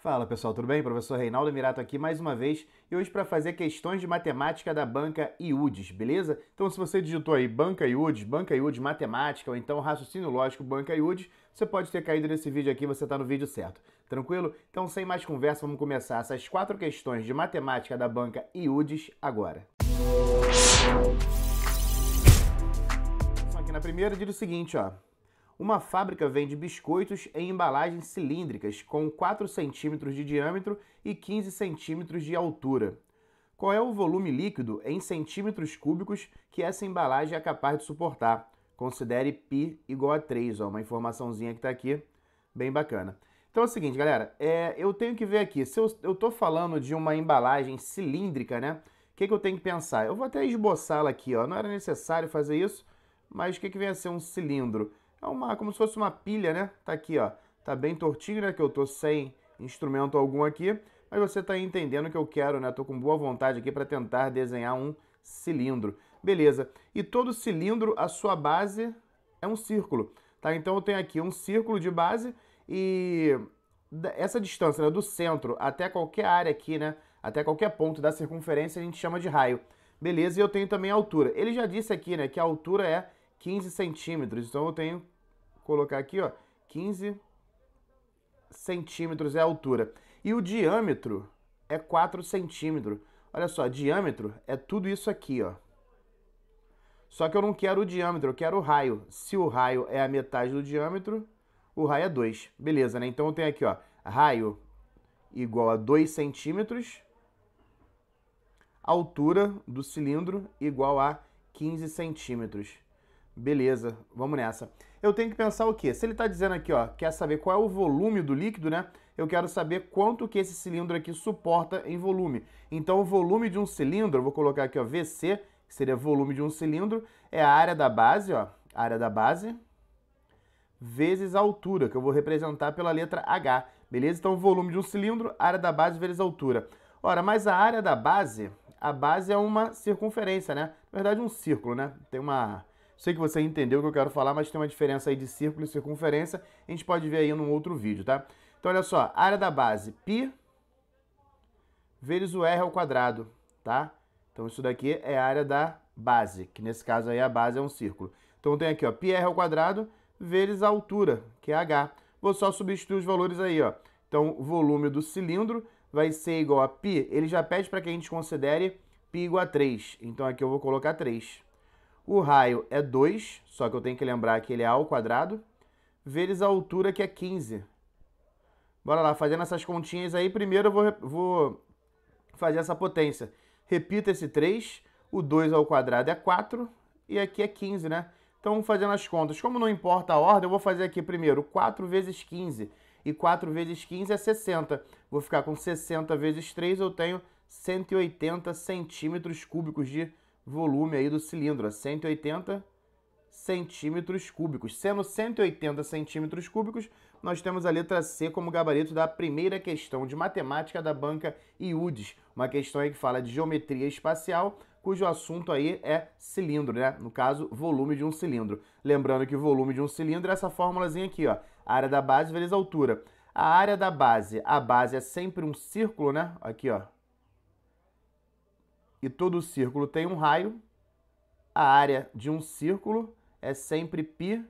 Fala pessoal, tudo bem? Professor Reinaldo Mirato aqui mais uma vez e hoje para fazer questões de matemática da banca IUDES, beleza? Então se você digitou aí banca IUDES, banca IUDES matemática ou então raciocínio lógico banca IUDES, você pode ter caído nesse vídeo aqui, você está no vídeo certo, tranquilo? Então sem mais conversa, vamos começar essas quatro questões de matemática da banca IUDES agora. Então aqui na primeira diz o seguinte, ó uma fábrica vende biscoitos em embalagens cilíndricas com 4 centímetros de diâmetro e 15 centímetros de altura. Qual é o volume líquido em centímetros cúbicos que essa embalagem é capaz de suportar? Considere π igual a 3, ó, uma informaçãozinha que está aqui, bem bacana. Então é o seguinte, galera, é, eu tenho que ver aqui, se eu estou falando de uma embalagem cilíndrica, né? O que, que eu tenho que pensar? Eu vou até esboçá-la aqui, ó. não era necessário fazer isso, mas o que, que vem a ser um cilindro? É uma, como se fosse uma pilha, né? Tá aqui, ó. Tá bem tortinho, né? Que eu tô sem instrumento algum aqui. Mas você tá entendendo o que eu quero, né? Tô com boa vontade aqui para tentar desenhar um cilindro. Beleza. E todo cilindro, a sua base é um círculo, tá? Então eu tenho aqui um círculo de base e essa distância né, do centro até qualquer área aqui, né? Até qualquer ponto da circunferência a gente chama de raio. Beleza, e eu tenho também a altura. Ele já disse aqui, né, que a altura é 15 centímetros. Então eu tenho que colocar aqui, ó, 15 centímetros é a altura. E o diâmetro é 4 centímetros. Olha só, diâmetro é tudo isso aqui, ó. Só que eu não quero o diâmetro, eu quero o raio. Se o raio é a metade do diâmetro, o raio é 2. Beleza, né? Então eu tenho aqui, ó, raio igual a 2 centímetros, altura do cilindro igual a 15 centímetros. Beleza, vamos nessa. Eu tenho que pensar o quê? Se ele está dizendo aqui, ó, quer saber qual é o volume do líquido, né? Eu quero saber quanto que esse cilindro aqui suporta em volume. Então, o volume de um cilindro, eu vou colocar aqui, ó, VC, que seria volume de um cilindro, é a área da base, ó, área da base, vezes a altura, que eu vou representar pela letra H, beleza? Então, volume de um cilindro, área da base vezes a altura. Ora, mas a área da base, a base é uma circunferência, né? Na verdade, um círculo, né? Tem uma Sei que você entendeu o que eu quero falar, mas tem uma diferença aí de círculo e circunferência. A gente pode ver aí num outro vídeo, tá? Então, olha só, área da base, π vezes o R ao quadrado, tá? Então, isso daqui é a área da base, que nesse caso aí a base é um círculo. Então, tem aqui, ó, πr ao quadrado vezes a altura, que é h. Vou só substituir os valores aí, ó. Então, o volume do cilindro vai ser igual a π. Ele já pede para que a gente considere π igual a 3. Então, aqui eu vou colocar 3. O raio é 2, só que eu tenho que lembrar que ele é A ao quadrado, vezes a altura, que é 15. Bora lá, fazendo essas continhas aí, primeiro eu vou, vou fazer essa potência. Repita esse 3, o 2 ao quadrado é 4 e aqui é 15, né? Então, fazendo as contas, como não importa a ordem, eu vou fazer aqui primeiro 4 vezes 15. E 4 vezes 15 é 60. Vou ficar com 60 vezes 3, eu tenho 180 centímetros cúbicos de volume aí do cilindro, a 180 centímetros cúbicos. Sendo 180 centímetros cúbicos, nós temos a letra C como gabarito da primeira questão de matemática da banca IUDES, uma questão aí que fala de geometria espacial, cujo assunto aí é cilindro, né? No caso, volume de um cilindro. Lembrando que o volume de um cilindro é essa formulazinha aqui, ó. área da base vezes altura. A área da base, a base é sempre um círculo, né? Aqui, ó, e todo círculo tem um raio, a área de um círculo é sempre π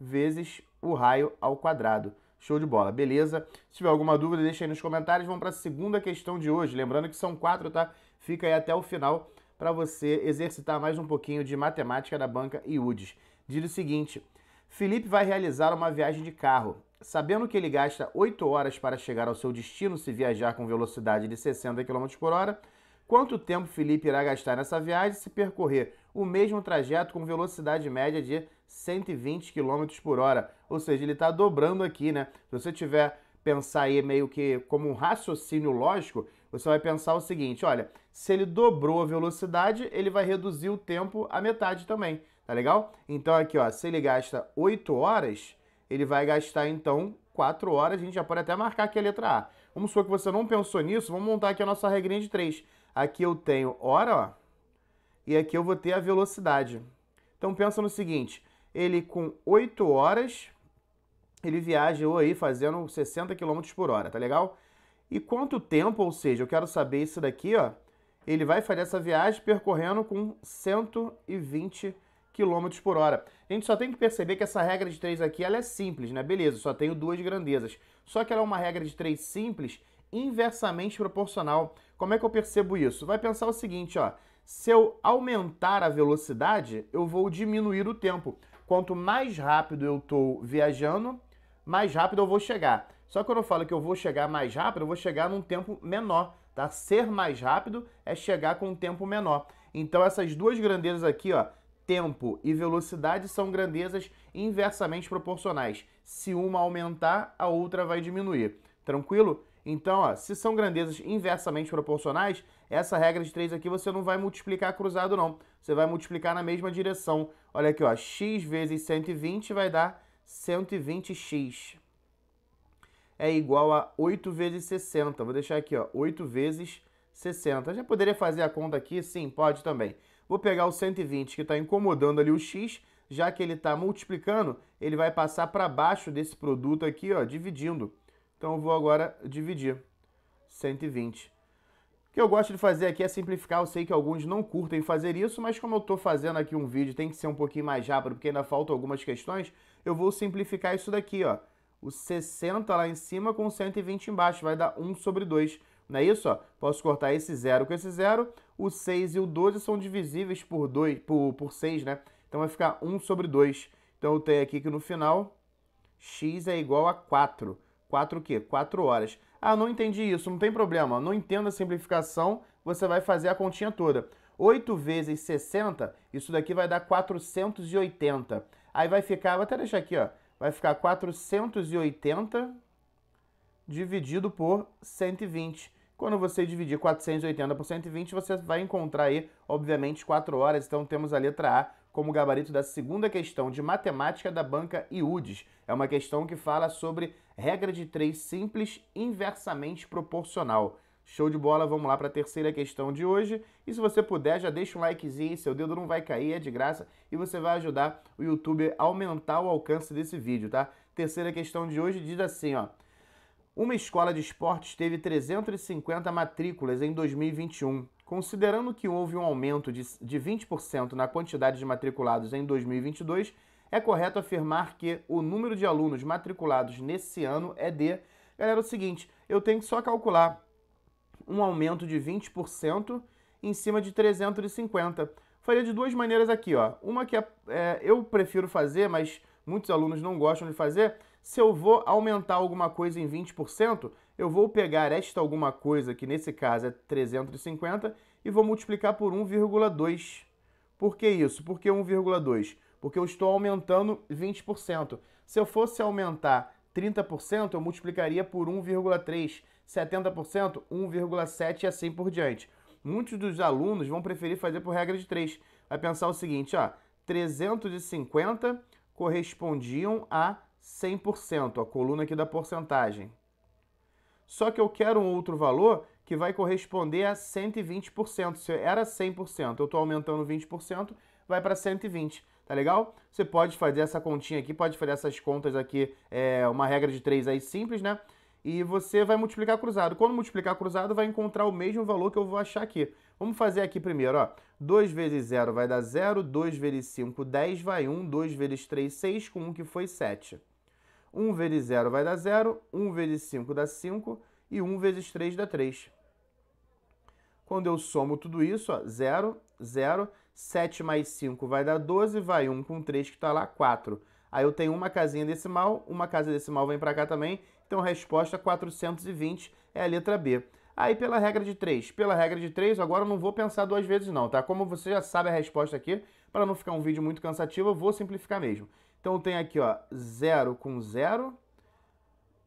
vezes o raio ao quadrado. Show de bola, beleza? Se tiver alguma dúvida, deixa aí nos comentários. Vamos para a segunda questão de hoje. Lembrando que são quatro, tá? Fica aí até o final para você exercitar mais um pouquinho de matemática da banca IUDES. Diz o seguinte: Felipe vai realizar uma viagem de carro. Sabendo que ele gasta 8 horas para chegar ao seu destino se viajar com velocidade de 60 km por hora, Quanto tempo Felipe irá gastar nessa viagem se percorrer o mesmo trajeto com velocidade média de 120 km por hora? Ou seja, ele está dobrando aqui, né? Se você tiver pensar aí meio que como um raciocínio lógico, você vai pensar o seguinte, olha, se ele dobrou a velocidade, ele vai reduzir o tempo a metade também, tá legal? Então aqui, ó, se ele gasta 8 horas, ele vai gastar então 4 horas, a gente já pode até marcar aqui a letra A. Vamos supor que você não pensou nisso, vamos montar aqui a nossa regrinha de 3. Aqui eu tenho hora, ó, e aqui eu vou ter a velocidade. Então pensa no seguinte, ele com 8 horas, ele viajou aí fazendo 60 km por hora, tá legal? E quanto tempo, ou seja, eu quero saber isso daqui, ó, ele vai fazer essa viagem percorrendo com 120 km por hora. A gente só tem que perceber que essa regra de 3 aqui ela é simples, né? Beleza, só tenho duas grandezas. Só que ela é uma regra de 3 simples inversamente proporcional. Como é que eu percebo isso? Vai pensar o seguinte, ó, se eu aumentar a velocidade, eu vou diminuir o tempo. Quanto mais rápido eu estou viajando, mais rápido eu vou chegar. Só que quando eu falo que eu vou chegar mais rápido, eu vou chegar num tempo menor, tá? Ser mais rápido é chegar com um tempo menor. Então essas duas grandezas aqui, ó, tempo e velocidade são grandezas inversamente proporcionais. Se uma aumentar, a outra vai diminuir. Tranquilo? Então, ó, se são grandezas inversamente proporcionais, essa regra de 3 aqui você não vai multiplicar cruzado, não. Você vai multiplicar na mesma direção. Olha aqui, ó, x vezes 120 vai dar 120x. É igual a 8 vezes 60. Vou deixar aqui, ó, 8 vezes 60. Já poderia fazer a conta aqui? Sim, pode também. Vou pegar o 120 que está incomodando ali o x, já que ele está multiplicando, ele vai passar para baixo desse produto aqui, ó, dividindo. Então eu vou agora dividir 120. O que eu gosto de fazer aqui é simplificar, eu sei que alguns não curtem fazer isso, mas como eu estou fazendo aqui um vídeo, tem que ser um pouquinho mais rápido, porque ainda faltam algumas questões, eu vou simplificar isso daqui, ó. O 60 lá em cima com 120 embaixo, vai dar 1 sobre 2. Não é isso? Ó? Posso cortar esse 0 com esse 0. O 6 e o 12 são divisíveis por, 2, por, por 6, né? Então vai ficar 1 sobre 2. Então eu tenho aqui que no final, x é igual a 4. 4 o quê? 4 horas. Ah, não entendi isso, não tem problema. Não entendo a simplificação, você vai fazer a continha toda. 8 vezes 60, isso daqui vai dar 480. Aí vai ficar, vou até deixar aqui, ó, vai ficar 480 dividido por 120. Quando você dividir 480 por 120, você vai encontrar aí, obviamente, 4 horas. Então temos a letra A como gabarito da segunda questão de matemática da banca IUDES. É uma questão que fala sobre Regra de três simples inversamente proporcional. Show de bola, vamos lá para a terceira questão de hoje. E se você puder, já deixa um likezinho, seu dedo não vai cair, é de graça, e você vai ajudar o YouTube a aumentar o alcance desse vídeo, tá? Terceira questão de hoje diz assim, ó: Uma escola de esportes teve 350 matrículas em 2021. Considerando que houve um aumento de, de 20% na quantidade de matriculados em 2022, é correto afirmar que o número de alunos matriculados nesse ano é de. Galera, é o seguinte, eu tenho que só calcular um aumento de 20% em cima de 350. Faria de duas maneiras aqui, ó. Uma que é, é, eu prefiro fazer, mas muitos alunos não gostam de fazer. Se eu vou aumentar alguma coisa em 20%, eu vou pegar esta alguma coisa, que nesse caso é 350, e vou multiplicar por 1,2. Por que isso? Por que 1,2? porque eu estou aumentando 20%. Se eu fosse aumentar 30%, eu multiplicaria por 1,3, 70%, 1,7 e assim por diante. Muitos dos alunos vão preferir fazer por regra de 3. Vai pensar o seguinte, ó, 350 correspondiam a 100%, a coluna aqui da porcentagem. Só que eu quero um outro valor que vai corresponder a 120%. Se era 100%, eu estou aumentando 20%, vai para 120% tá legal? Você pode fazer essa continha aqui, pode fazer essas contas aqui, é uma regra de 3 aí simples, né? E você vai multiplicar cruzado. Quando multiplicar cruzado, vai encontrar o mesmo valor que eu vou achar aqui. Vamos fazer aqui primeiro, ó. 2 vezes 0 vai dar 0, 2 vezes 5, 10 vai 1, 2 vezes 3, 6, com 1 que foi 7. 1 vezes 0 vai dar 0, 1 vezes 5 dá 5 e 1 vezes 3 dá 3. Quando eu somo tudo isso, ó, 0, 0, 7 mais 5 vai dar 12, vai 1 com 3 que está lá, 4. Aí eu tenho uma casinha decimal, uma casa decimal vem para cá também, então a resposta 420 é a letra B. Aí pela regra de 3, pela regra de 3, agora eu não vou pensar duas vezes não, tá? Como você já sabe a resposta aqui, para não ficar um vídeo muito cansativo, eu vou simplificar mesmo. Então eu tenho aqui, ó, 0 com 0,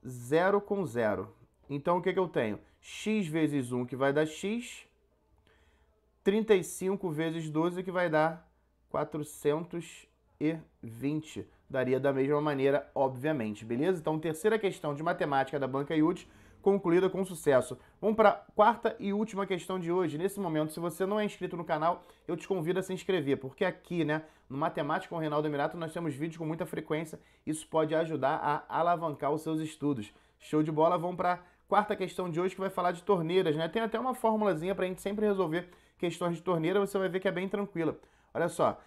0 com 0. Então o que, que eu tenho? x vezes 1 que vai dar x, 35 vezes 12, que vai dar 420. Daria da mesma maneira, obviamente, beleza? Então, terceira questão de matemática da banca IUT concluída com sucesso. Vamos para a quarta e última questão de hoje. Nesse momento, se você não é inscrito no canal, eu te convido a se inscrever, porque aqui, né, no Matemática com o Reinaldo Emirato, nós temos vídeos com muita frequência. Isso pode ajudar a alavancar os seus estudos. Show de bola, vamos para a quarta questão de hoje que vai falar de torneiras, né? Tem até uma formulazinha para a gente sempre resolver questões de torneira, você vai ver que é bem tranquila. Olha só,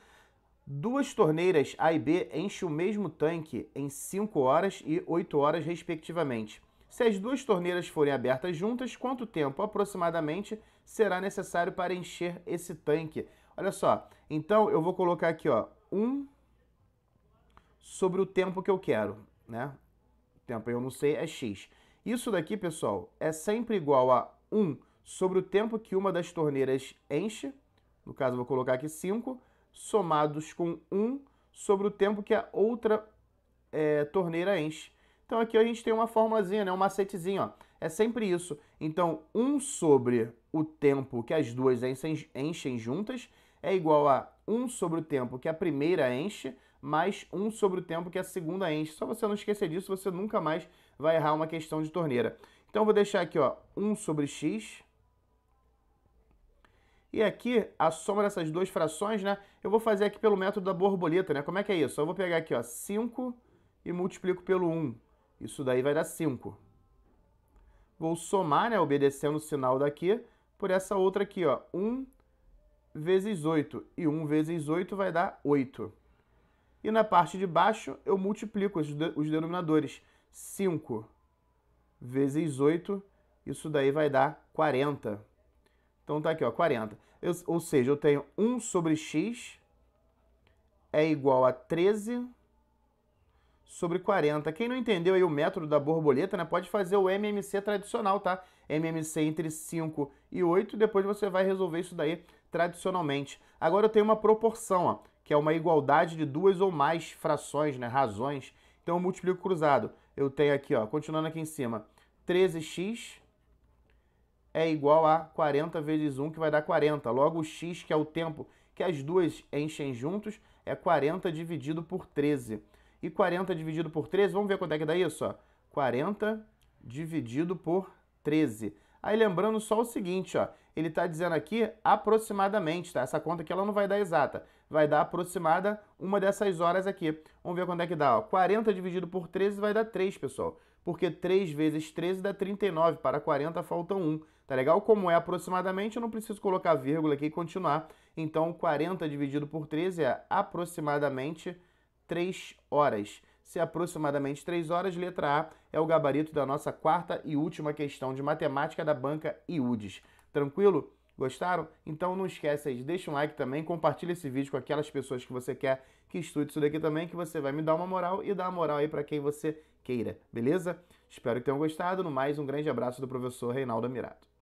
duas torneiras A e B enchem o mesmo tanque em 5 horas e 8 horas, respectivamente. Se as duas torneiras forem abertas juntas, quanto tempo aproximadamente será necessário para encher esse tanque? Olha só, então eu vou colocar aqui, ó, 1 um sobre o tempo que eu quero, né? O tempo eu não sei é x. Isso daqui, pessoal, é sempre igual a 1 um sobre o tempo que uma das torneiras enche, no caso vou colocar aqui 5, somados com 1 um, sobre o tempo que a outra é, torneira enche. Então aqui a gente tem uma formulazinha, né? um macetezinho. Ó. É sempre isso. Então 1 um sobre o tempo que as duas enchem, enchem juntas é igual a 1 um sobre o tempo que a primeira enche, mais 1 um sobre o tempo que a segunda enche. Só você não esquecer disso, você nunca mais vai errar uma questão de torneira. Então vou deixar aqui ó, 1 sobre x e aqui, a soma dessas duas frações, né? Eu vou fazer aqui pelo método da borboleta, né? Como é que é isso? Eu vou pegar aqui, ó, 5 e multiplico pelo 1. Isso daí vai dar 5. Vou somar, né, obedecendo o sinal daqui, por essa outra aqui, ó, 1 vezes 8. E 1 vezes 8 vai dar 8. E na parte de baixo, eu multiplico os, de os denominadores. 5 vezes 8, isso daí vai dar 40. Então tá aqui, ó, 40. Eu, ou seja, eu tenho 1 sobre x é igual a 13 sobre 40. Quem não entendeu aí o método da borboleta, né, pode fazer o MMC tradicional, tá? MMC entre 5 e 8, depois você vai resolver isso daí tradicionalmente. Agora eu tenho uma proporção, ó, que é uma igualdade de duas ou mais frações, né, razões. Então eu multiplico cruzado. Eu tenho aqui, ó, continuando aqui em cima, 13x é igual a 40 vezes 1, que vai dar 40. Logo, o x, que é o tempo que as duas enchem juntos, é 40 dividido por 13. E 40 dividido por 13, vamos ver quanto é que dá isso? Ó. 40 dividido por 13. Aí lembrando só o seguinte, ó, ele está dizendo aqui aproximadamente, tá? Essa conta aqui ela não vai dar exata, vai dar aproximada uma dessas horas aqui. Vamos ver quanto é que dá, ó. 40 dividido por 13 vai dar 3, pessoal, porque 3 vezes 13 dá 39, para 40 falta 1. Tá legal? Como é aproximadamente, eu não preciso colocar vírgula aqui e continuar. Então, 40 dividido por 13 é aproximadamente 3 horas. Se é aproximadamente 3 horas, letra A é o gabarito da nossa quarta e última questão de matemática da banca IUDES. Tranquilo? Gostaram? Então não esquece aí, deixa um like também, compartilha esse vídeo com aquelas pessoas que você quer que estude isso daqui também, que você vai me dar uma moral e dar a moral aí para quem você queira, beleza? Espero que tenham gostado. No mais, um grande abraço do professor Reinaldo Mirato.